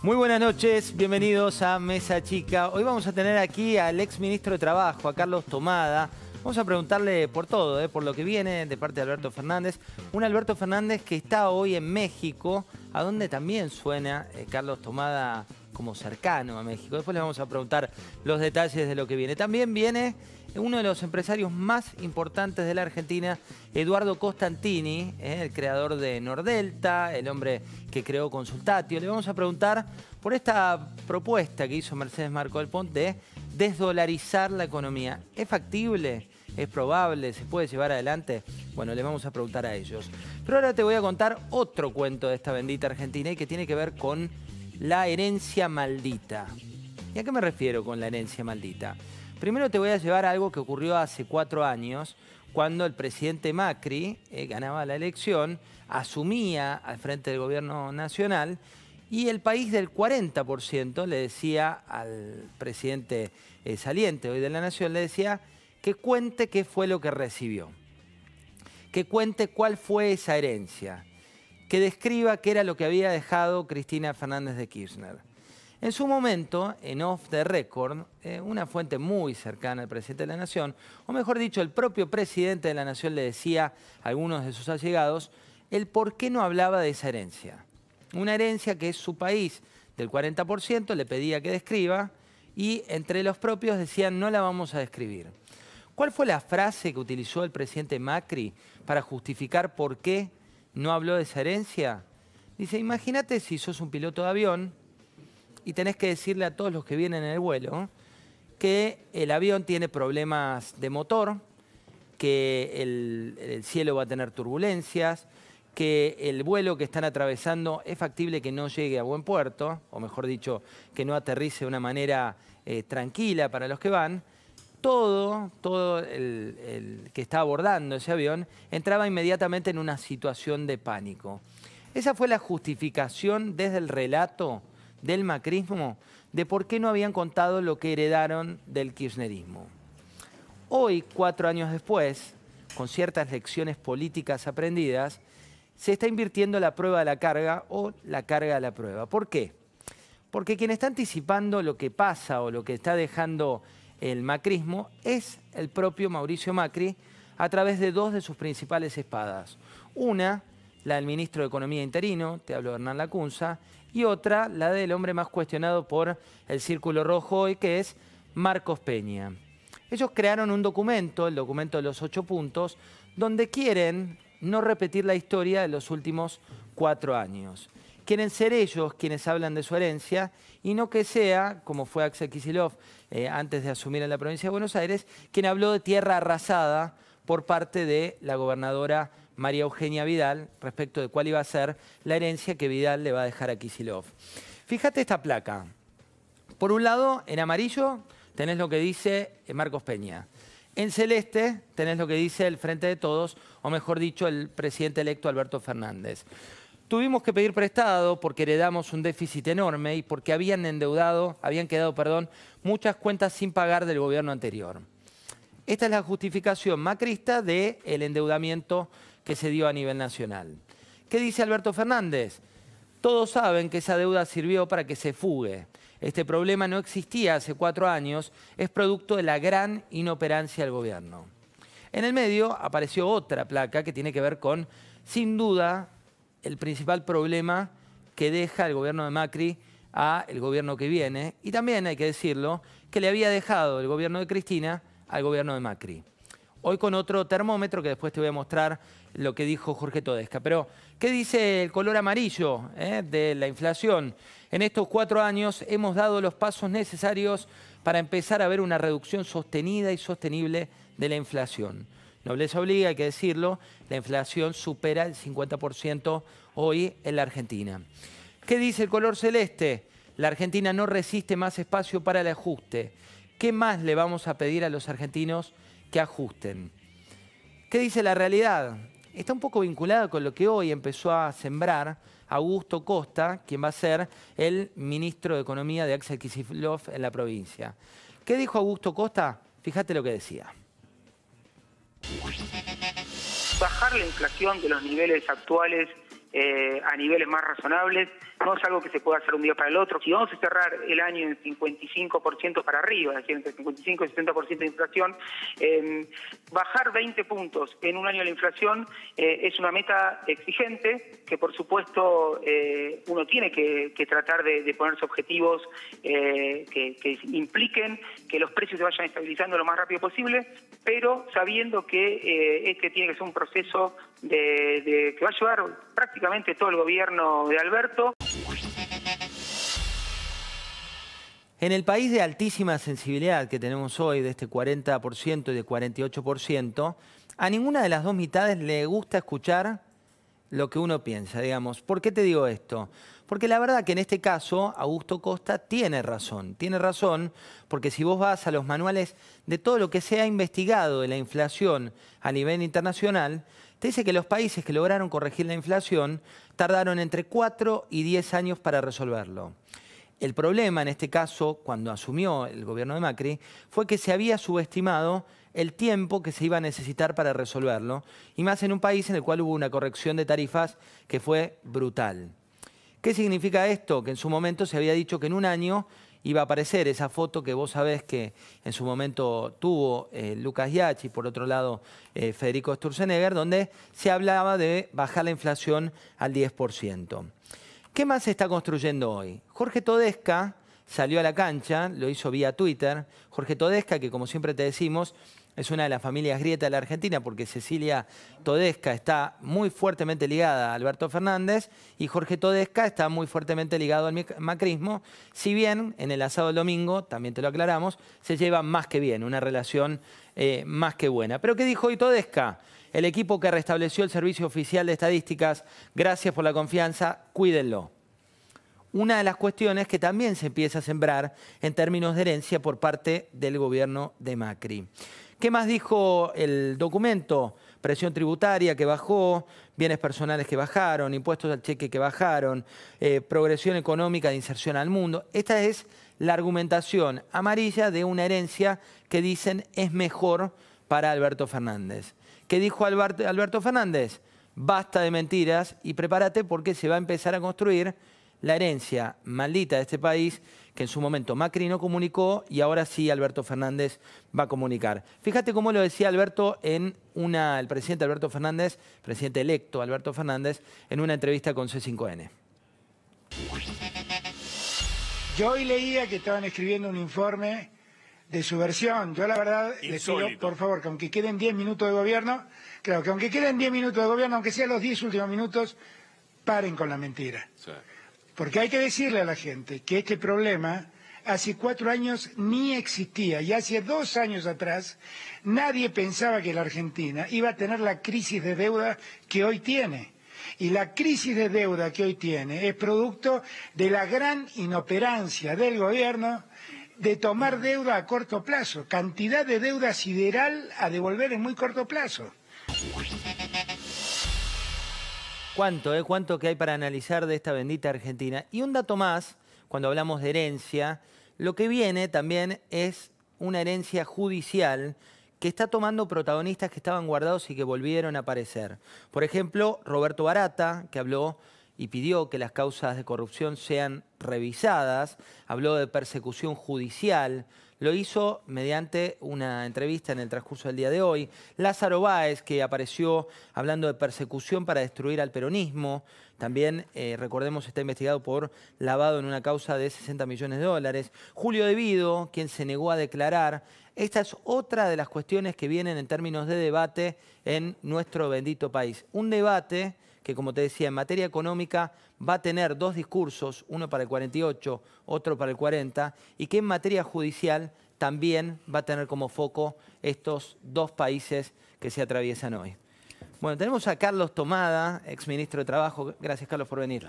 Muy buenas noches, bienvenidos a Mesa Chica. Hoy vamos a tener aquí al ex ministro de Trabajo, a Carlos Tomada. Vamos a preguntarle por todo, eh, por lo que viene de parte de Alberto Fernández. Un Alberto Fernández que está hoy en México, a donde también suena eh, Carlos Tomada como cercano a México. Después le vamos a preguntar los detalles de lo que viene. También viene uno de los empresarios más importantes de la Argentina, Eduardo Costantini, eh, el creador de Nordelta, el hombre que creó Consultatio. Le vamos a preguntar por esta propuesta que hizo Mercedes Marco del de desdolarizar la economía. ¿Es factible? ¿Es probable? ¿Se puede llevar adelante? Bueno, le vamos a preguntar a ellos. Pero ahora te voy a contar otro cuento de esta bendita Argentina y que tiene que ver con la herencia maldita. ¿Y a qué me refiero con la herencia maldita? Primero te voy a llevar a algo que ocurrió hace cuatro años, cuando el presidente Macri eh, ganaba la elección, asumía al frente del gobierno nacional y el país del 40% le decía al presidente eh, saliente hoy de la Nación, le decía que cuente qué fue lo que recibió, que cuente cuál fue esa herencia, que describa qué era lo que había dejado Cristina Fernández de Kirchner. En su momento, en Off the Record, eh, una fuente muy cercana al presidente de la Nación, o mejor dicho, el propio presidente de la Nación le decía a algunos de sus allegados el por qué no hablaba de esa herencia. Una herencia que es su país del 40%, le pedía que describa, y entre los propios decían no la vamos a describir. ¿Cuál fue la frase que utilizó el presidente Macri para justificar por qué no habló de esa herencia? Dice, imagínate si sos un piloto de avión, y tenés que decirle a todos los que vienen en el vuelo que el avión tiene problemas de motor, que el, cielo va a tener turbulencias, que el vuelo que están atravesando es factible que no llegue a buen puerto, o mejor dicho, que no aterrice de una manera eh, tranquila para los que van, todo, todo el, el, que está abordando ese avión entraba inmediatamente en una situación de pánico. Esa fue la justificación desde el relato del macrismo de por qué no habían contado lo que heredaron del kirchnerismo. Hoy, cuatro años después, con ciertas lecciones políticas aprendidas, se está invirtiendo la prueba a la carga o la carga a la prueba. ¿Por qué? Porque quien está anticipando lo que pasa o lo que está dejando el macrismo es el propio Mauricio Macri a través de dos de sus principales espadas. Una, la del ministro de Economía interino, te hablo Hernán Lacunza, y otra, la del hombre más cuestionado por el Círculo Rojo hoy, que es Marcos Peña. Ellos crearon un documento, el documento de los ocho puntos, donde quieren no repetir la historia de los últimos cuatro años. Quieren ser ellos quienes hablan de su herencia y no que sea, como fue Axel Kisilov eh, antes de asumir en la provincia de Buenos Aires, quien habló de tierra arrasada por parte de la gobernadora María Eugenia Vidal respecto de cuál iba a ser la herencia que Vidal le va a dejar a Kisilov. Fíjate esta placa. Por un lado, en amarillo tenés lo que dice Marcos Peña. En celeste tenés lo que dice el Frente de Todos, o mejor dicho, el presidente electo Alberto Fernández. Tuvimos que pedir prestado porque heredamos un déficit enorme y porque habían endeudado, habían quedado, muchas cuentas sin pagar del gobierno anterior. Esta es la justificación macrista del el endeudamiento que se dio a nivel nacional. ¿Qué dice Alberto Fernández? Todos saben que esa deuda sirvió para que se fugue. Este problema no existía hace cuatro años, es producto de la gran inoperancia del gobierno. En el medio apareció otra placa que tiene que ver con, sin duda, el principal problema que deja el gobierno de Macri a el gobierno que viene, y también hay que decirlo, que le había dejado el gobierno de Cristina al gobierno de Macri. Hoy con otro termómetro que después te voy a mostrar lo que dijo Jorge Todesca. Pero, ¿qué dice el color amarillo eh, de la inflación? En estos cuatro años hemos dado los pasos necesarios para empezar a ver una reducción sostenida y sostenible de la inflación. Nobleza obliga, hay que decirlo, la inflación supera el 50% hoy en la Argentina. ¿Qué dice el color celeste? La Argentina no resiste más espacio para el ajuste. ¿Qué más le vamos a pedir a los argentinos? que ajusten. ¿Qué dice la realidad? Está un poco vinculada con lo que hoy empezó a sembrar Augusto Costa, quien va a ser el ministro de Economía de Axel Kicillof en la provincia. ¿Qué dijo Augusto Costa? Fíjate lo que decía. Bajar la inflación de los niveles actuales eh, a niveles más razonables, no es algo que se pueda hacer un día para el otro. Si vamos a cerrar el año en 55% para arriba, es decir, entre 55 y 70% de inflación, eh, bajar 20 puntos en un año de la inflación eh, es una meta exigente que, por supuesto, uno tiene que, tratar de, ponerse objetivos que impliquen que los precios se vayan estabilizando lo más rápido posible, pero sabiendo que eh, este tiene que ser un proceso que va a llevar prácticamente todo el gobierno de Alberto. En el país de altísima sensibilidad que tenemos hoy, de este 40% y de 48%, a ninguna de las dos mitades le gusta escuchar lo que uno piensa, digamos. ¿Por qué te digo esto? Porque la verdad que en este caso Augusto Costa tiene razón. Tiene razón porque si vos vas a los manuales de todo lo que se ha investigado de la inflación a nivel internacional, te dice que los países que lograron corregir la inflación tardaron entre 4 y 10 años para resolverlo. El problema en este caso, cuando asumió el gobierno de Macri, fue que se había subestimado el tiempo que se iba a necesitar para resolverlo, y más en un país en el cual hubo una corrección de tarifas que fue brutal. ¿Qué significa esto? Que en su momento se había dicho que en un año iba a aparecer esa foto que vos sabés que en su momento tuvo eh, Lucas Yachi, por otro lado eh, Federico Sturzenegger, donde se hablaba de bajar la inflación al 10%. ¿Qué más se está construyendo hoy? Jorge Todesca salió a la cancha, lo hizo vía Twitter. Jorge Todesca, que como siempre te decimos, es una de las familias grieta de la Argentina, porque Cecilia Todesca está muy fuertemente ligada a Alberto Fernández y Jorge Todesca está muy fuertemente ligado al macrismo, si bien en el asado del domingo, también te lo aclaramos, se lleva más que bien, una relación eh, más que buena. Pero ¿qué dijo hoy Todesca? El equipo que restableció el Servicio Oficial de Estadísticas, gracias por la confianza, cuídenlo una de las cuestiones que también se empieza a sembrar en términos de herencia por parte del gobierno de Macri. ¿Qué más dijo el documento? Presión tributaria que bajó, bienes personales que bajaron, impuestos al cheque que bajaron, eh, progresión económica de inserción al mundo. Esta es la argumentación amarilla de una herencia que dicen es mejor para Alberto Fernández. ¿Qué dijo Alberto Fernández? Basta de mentiras y prepárate porque se va a empezar a construir la herencia maldita de este país que en su momento Macri no comunicó y ahora sí Alberto Fernández va a comunicar. Fíjate cómo lo decía Alberto en una, el presidente Alberto Fernández, presidente electo Alberto Fernández, en una entrevista con C5N. Yo hoy leía que estaban escribiendo un informe de su versión. Yo la verdad le digo, por favor, que aunque queden 10 minutos de gobierno, claro, que aunque queden 10 minutos de gobierno, aunque sean los 10 últimos minutos, paren con la mentira. Porque hay que decirle a la gente que este problema hace cuatro años ni existía y hace dos años atrás nadie pensaba que la Argentina iba a tener la crisis de deuda que hoy tiene. Y la crisis de deuda que hoy tiene es producto de la gran inoperancia del gobierno de tomar deuda a corto plazo, cantidad de deuda sideral a devolver en muy corto plazo. Cuánto, ¿eh? Cuánto que hay para analizar de esta bendita Argentina. Y un dato más, cuando hablamos de herencia, lo que viene también es una herencia judicial que está tomando protagonistas que estaban guardados y que volvieron a aparecer. Por ejemplo, Roberto Barata, que habló y pidió que las causas de corrupción sean revisadas, habló de persecución judicial, lo hizo mediante una entrevista en el transcurso del día de hoy. Lázaro Báez, que apareció hablando de persecución para destruir al peronismo, también, eh, recordemos, está investigado por lavado en una causa de 60 millones de dólares. Julio Devido, quien se negó a declarar esta es otra de las cuestiones que vienen en términos de debate en nuestro bendito país. Un debate que, como te decía, en materia económica va a tener dos discursos, uno para el 48, otro para el 40, y que en materia judicial también va a tener como foco estos dos países que se atraviesan hoy. Bueno, tenemos a Carlos Tomada, exministro de Trabajo. Gracias, Carlos, por venir.